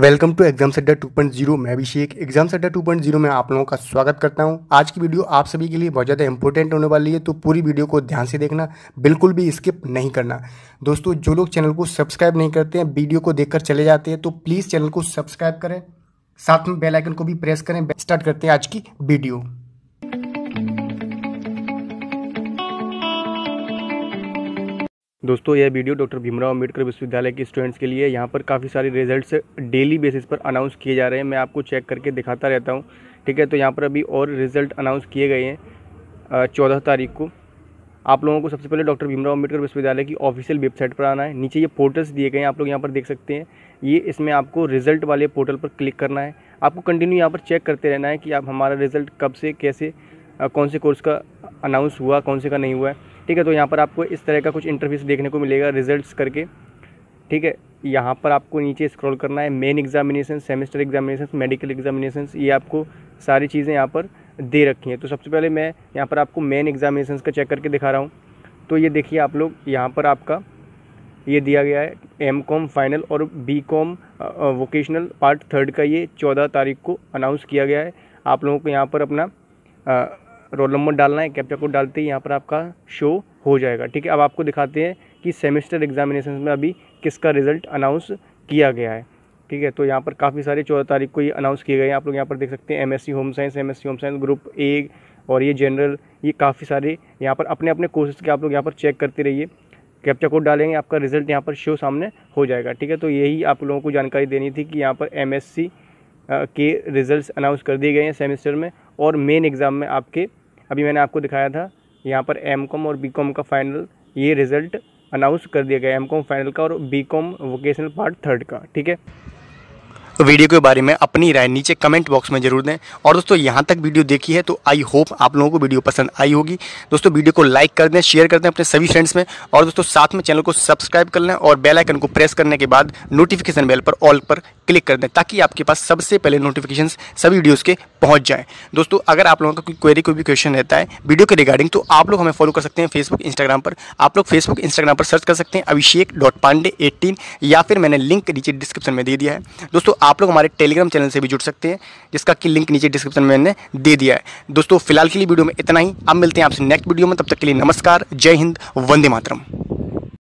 welcome to exam centre 2.0 मैं अभिषेक exam centre 2.0 में आप लोगों का स्वागत करता हूं आज की वीडियो आप सभी के लिए बहुत ज़्यादा इंपॉर्टेंट होने वाली है तो पूरी वीडियो को ध्यान से देखना बिल्कुल भी स्किप नहीं करना दोस्तों जो लोग चैनल को सब्सक्राइब नहीं करते हैं वीडियो को देखकर चले जाते हैं तो प्लीज़ चैनल को सब्सक्राइब करें साथ में बेलाइकन को भी प्रेस करें स्टार्ट करते हैं आज की वीडियो दोस्तों यह वीडियो डॉक्टर भीमराव अम्बेडकर विश्वविद्यालय के स्टूडेंट्स के लिए यहाँ पर काफ़ी सारे रिजल्ट्स डेली बेसिस पर अनाउंस किए जा रहे हैं मैं आपको चेक करके दिखाता रहता हूँ ठीक है तो यहाँ पर अभी और रिजल्ट अनाउंस किए गए हैं चौदह तारीख को आप लोगों को सबसे पहले डॉक्टर भीमराव अम्बेडकर विश्वविद्यालय की ऑफिशियल वेबसाइट पर आना है नीचे ये पोर्टल्स दिए गए हैं आप लोग यहाँ पर देख सकते हैं ये इसमें आपको रिजल्ट वाले पोर्टल पर क्लिक करना है आपको कंटिन्यू यहाँ पर चेक करते रहना है कि आप हमारा रिजल्ट कब से कैसे कौन से कोर्स का अनाउंस हुआ कौन से का नहीं हुआ है ठीक है तो यहाँ पर आपको इस तरह का कुछ इंटरव्यूज़ देखने को मिलेगा रिजल्ट्स करके ठीक है यहाँ पर आपको नीचे स्क्रॉल करना है main examination semester examination medical examination ये आपको सारी चीज़ें यहाँ पर दे रखी हैं तो सबसे पहले मैं यहाँ पर आपको मेन एग्जामिनेशन का चेक करके दिखा रहा हूँ तो ये देखिए आप लोग यहाँ पर आपका ये दिया गया है एम कॉम फाइनल और B com vocational part third का ये चौदह तारीख को अनाउंस किया गया है आप लोगों को यहाँ पर अपना रोल नंबर डालना है कैप्चा कोड डालते ही यहाँ पर आपका शो हो जाएगा ठीक है अब आपको दिखाते हैं कि सेमेस्टर एग्जामिनेशन में अभी किसका रिजल्ट अनाउंस किया गया है ठीक है तो यहाँ पर काफ़ी सारे चौदह तारीख को ये अनाउंस किए गए हैं आप लोग यहाँ पर देख सकते हैं C home science C home science group A और ये जनरल ये काफ़ी सारे यहाँ पर अपने अपने कोर्सेज़ के आप लोग यहाँ पर चेक करते रहिए कैप्चा कोड डालेंगे आपका रिजल्ट यहाँ पर शो सामने हो जाएगा ठीक है तो यही आप लोगों को जानकारी देनी थी कि यहाँ पर एम के रिज़ल्ट अनाउंस कर दिए गए हैं सेमेस्टर में और मेन एग्ज़ाम में आपके अभी मैंने आपको दिखाया था यहाँ पर एम कॉम और बी कॉम का फाइनल ये रिज़ल्ट अनाउंस कर दिया गया एम कॉम फाइनल का और B com vocational part third का ठीक है तो वीडियो के बारे में अपनी राय नीचे कमेंट बॉक्स में जरूर दें और दोस्तों यहाँ तक वीडियो देखी है तो आई होप आप लोगों को वीडियो पसंद आई होगी दोस्तों वीडियो को लाइक कर दें शेयर कर दें अपने सभी फ्रेंड्स में और दोस्तों साथ में चैनल को सब्सक्राइब कर लें और बेलाइकन को प्रेस करने के बाद नोटिफिकेशन बेल पर ऑल पर क्लिक कर दें ताकि आपके पास सबसे पहले नोटिफिकेशन सभी वीडियोज़ के पहुँच जाएँ दोस्तों अगर आप लोगों का कोई क्वेरी कोई भी क्वेश्चन रहता है वीडियो के रिगार्डिंग तो आप लोग हमें फॉलो कर सकते हैं फेसबुक इंस्टाग्राम पर आप लोग फेसबुक इंस्टाग्राम पर सर्च कर सकते हैं अभिषेक डॉट पांडे एट्टीन या फिर मैंने लिंक नीचे डिस्क्रिप्शन में दे दिया है दोस्तों आप लोग हमारे टेलीग्राम चैनल से भी जुड़ सकते हैं जिसका कि लिंक नीचे डिस्क्रिप्शन में मैंने दे दिया है दोस्तों फिलहाल के लिए वीडियो में इतना ही अब मिलते हैं आपसे नेक्स्ट वीडियो में तब तक के लिए नमस्कार जय हिंद वंदे मातरम